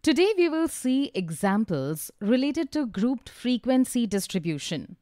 Today we will see examples related to grouped frequency distribution.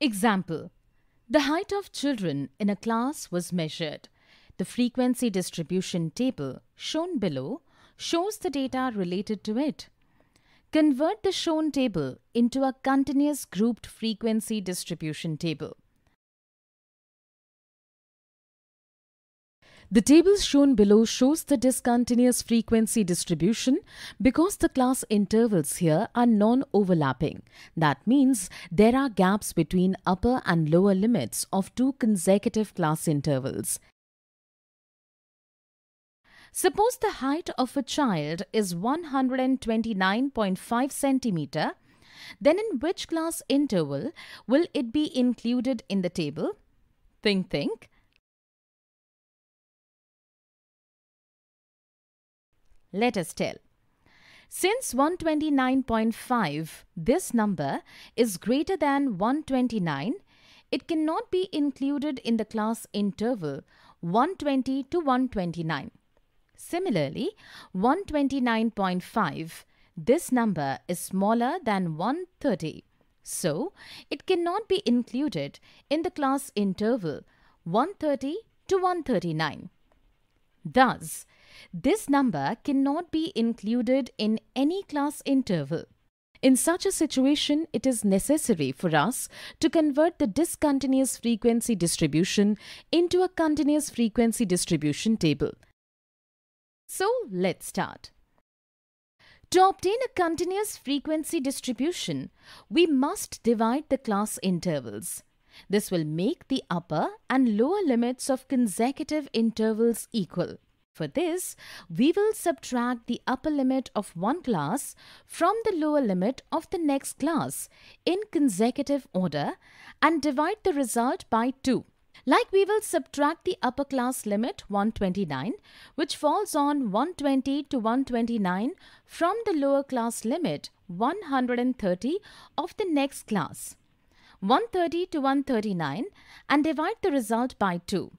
Example The height of children in a class was measured. The frequency distribution table shown below shows the data related to it. Convert the shown table into a continuous grouped frequency distribution table. The table shown below shows the discontinuous frequency distribution because the class intervals here are non-overlapping. That means there are gaps between upper and lower limits of two consecutive class intervals. Suppose the height of a child is 129.5 centimeter, then in which class interval will it be included in the table? Think, think. let us tell. Since 129.5, this number is greater than 129, it cannot be included in the class interval 120 to 129. Similarly, 129.5, this number is smaller than 130. So, it cannot be included in the class interval 130 to 139. Thus, this number cannot be included in any class interval. In such a situation, it is necessary for us to convert the discontinuous frequency distribution into a continuous frequency distribution table. So let's start. To obtain a continuous frequency distribution, we must divide the class intervals. This will make the upper and lower limits of consecutive intervals equal. For this, we will subtract the upper limit of one class from the lower limit of the next class in consecutive order and divide the result by 2. Like we will subtract the upper class limit 129 which falls on 120 to 129 from the lower class limit 130 of the next class 130 to 139 and divide the result by 2.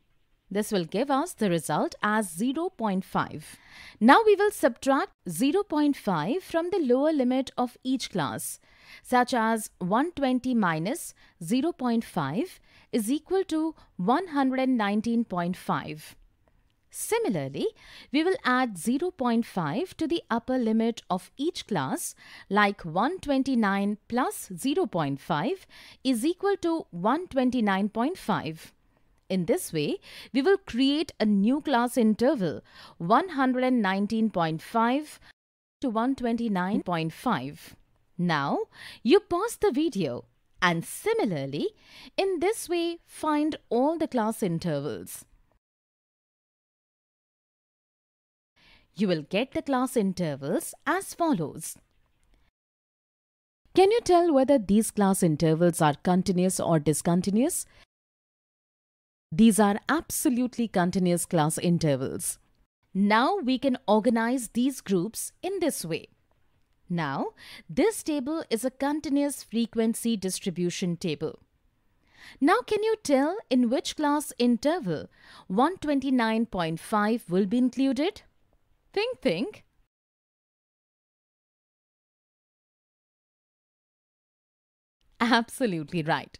This will give us the result as 0.5. Now we will subtract 0.5 from the lower limit of each class, such as 120 minus 0.5 is equal to 119.5. Similarly, we will add 0.5 to the upper limit of each class like 129 plus 0.5 is equal to 129.5. In this way, we will create a new class interval 119.5 to 129.5. Now, you pause the video and similarly, in this way, find all the class intervals. You will get the class intervals as follows. Can you tell whether these class intervals are continuous or discontinuous? These are absolutely continuous class intervals. Now we can organize these groups in this way. Now, this table is a continuous frequency distribution table. Now can you tell in which class interval 129.5 will be included? Think, think. Absolutely right.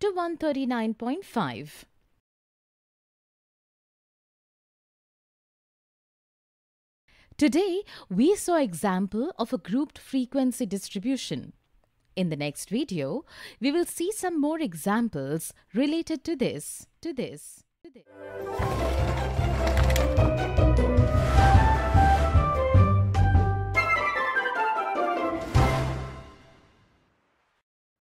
to 139.5. Today, we saw example of a grouped frequency distribution. In the next video, we will see some more examples related to this, to this, to this.